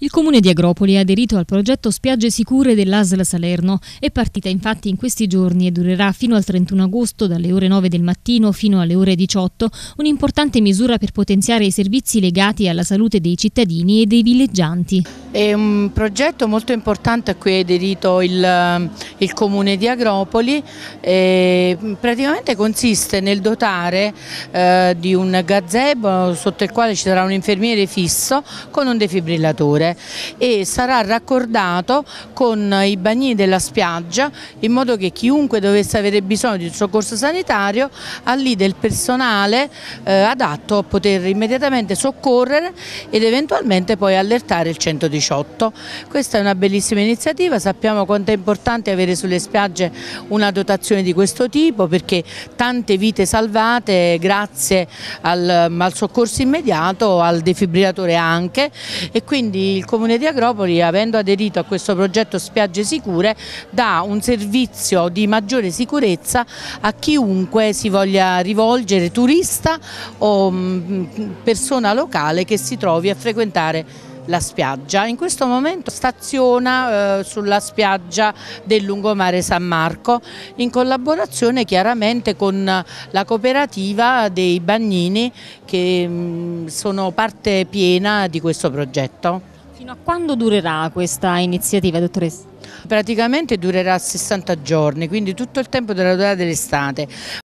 Il comune di Agropoli ha aderito al progetto Spiagge sicure dell'ASL Salerno. È partita infatti in questi giorni e durerà fino al 31 agosto dalle ore 9 del mattino fino alle ore 18 un'importante misura per potenziare i servizi legati alla salute dei cittadini e dei villeggianti. È un progetto molto importante a cui è aderito il, eh, il comune di Agropoli, praticamente consiste nel dotare eh, di un gazebo sotto il quale ci sarà un infermiere fisso con un defibrillatore e sarà raccordato con i bagni della spiaggia in modo che chiunque dovesse avere bisogno di un soccorso sanitario ha lì del personale eh, adatto a poter immediatamente soccorrere ed eventualmente poi allertare il 118. 18. Questa è una bellissima iniziativa, sappiamo quanto è importante avere sulle spiagge una dotazione di questo tipo perché tante vite salvate grazie al, mm, al soccorso immediato, al defibrillatore anche e quindi il Comune di Agropoli avendo aderito a questo progetto Spiagge Sicure dà un servizio di maggiore sicurezza a chiunque si voglia rivolgere, turista o mm, mm, persona locale che si trovi a frequentare la spiaggia. In questo momento staziona eh, sulla spiaggia del lungomare San Marco in collaborazione chiaramente con la cooperativa dei bagnini che mh, mm, sono parte piena di questo progetto. Fino a quando durerà questa iniziativa, dottoressa? Praticamente durerà 60 giorni, quindi tutto il tempo della durata dell'estate.